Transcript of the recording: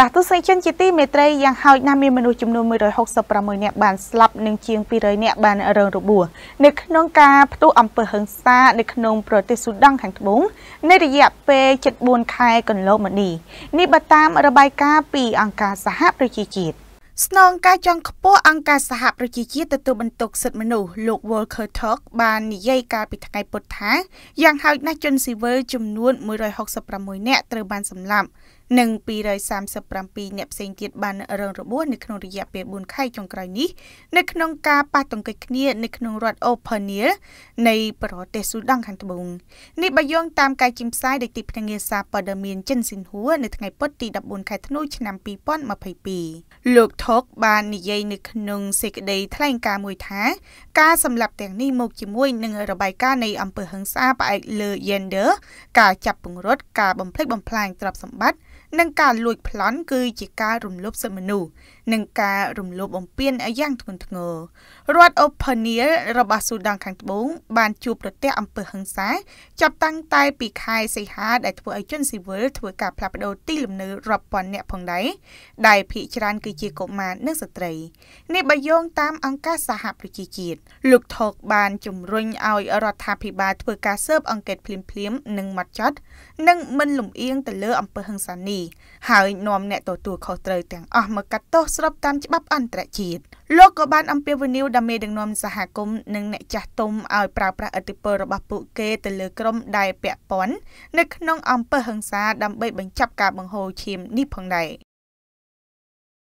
ចាស់ទស្សនិកជនជាទីមេត្រីយ៉ាងហោចណាស់មានមនុស្សចំនួន166នាក់បានស្លាប់និងជាង200នាក់បាន រងរបួសនៅក្នុងការផ្ទុះអំពើហិង្សានៅក្នុងប្រទេសស៊ូដង់ខាងត្បូងនៅរយៈពេល74ខែកន្លងមកនេះនេះបើតាមរបាយការណ៍ពីអង្គការសហប្រជាជាតិស្នងការចង់ខ្ពស់អង្គការសហប្រជាជាតិទទួលបន្ទុកសិទ្ធិមនុស្សលោក Volker Turk បាននិយាយកាលពីថ្ងៃពុធថាយ៉ាងហោចណាស់ជនស៊ីវិលចំនួន166នាក់ត្រូវបានសម្លាប់និង237អ្នកផ្សេងទៀតបាន រងរបួសនៅក្នុងរយៈពេល4ខែចុងក្រោយនេះ នៅក្នុងការប៉ះទង្គិចគ្នានៅក្នុងរដ្ឋ Opanir នៃប្រទេសស៊ូដង់ខាងត្បូងនេះបើយោងតាមការចេញផ្សាយដោយទីភ្នាក់ងារសារព័ត៌មានចិនស៊ីនហួរនៅថ្ងៃពុធទី14ខែធ្នូឆ្នាំ2022លោកថុកបាននិយាយនៅក្នុង សេចក្តីថ្លែងការណ៍មួយថាការសម្លាប់ទាំងនេះមកជាមួយនឹងរបាយការណ៍នៃអង្គើហឹងសាផ្អែកលើ gender ការចាប់ពង្រត់ការបំផ្លិចបំផ្លាញទ្រព្យសម្បត្តិនិងការលួចប្លន់គឺជាការរំលោភសិទ្ធិមនុស្សនិងការរំលោភបំពានយ៉ាងធ្ងន់ធ្ងររដ្ឋអូផានៀលរបស់ស៊ូដានខាងត្បូងបានជួបប្រទះអំពើហិង្សាចាប់តាំងតែពីខែសីហាដែលធ្វើឲ្យជនស៊ីវិលធ្វើការផ្លាស់ប្ដូរទីលំនៅរាប់ពាន់នាក់ផងដែរដែលភាគច្រើនគឺជាកុមារនិងស្ត្រីនេះបើយោងតាមអង្គការសហប្រជាជាតិលោកថកបានជំរុញឲ្យរដ្ឋាភិបាលធ្វើការស៊ើបអង្កេតភ្លាមៗនិងម៉ត់ចត់និងមិនលំអៀងទៅលើអំពើហិង្សានេះហើយនាំអ្នកទទួលខុសត្រូវទាំងអស់មកកាត់ទោសស្របតាមច្បាប់អន្តរជាតិលោកក៏បានអំពាវនាវដល់មេដឹកនាំសហគមន៍និងអ្នកចាស់ទុំឲ្យប្រើប្រាស់ឥទ្ធិពលរបស់ពួកគេទៅលើក្រុមដែលពាក់ព័ន្ធនៅក្នុងអំពើហិង្សាដើម្បីបញ្ចប់ការបង្ហូរឈាមនេះផងដែរ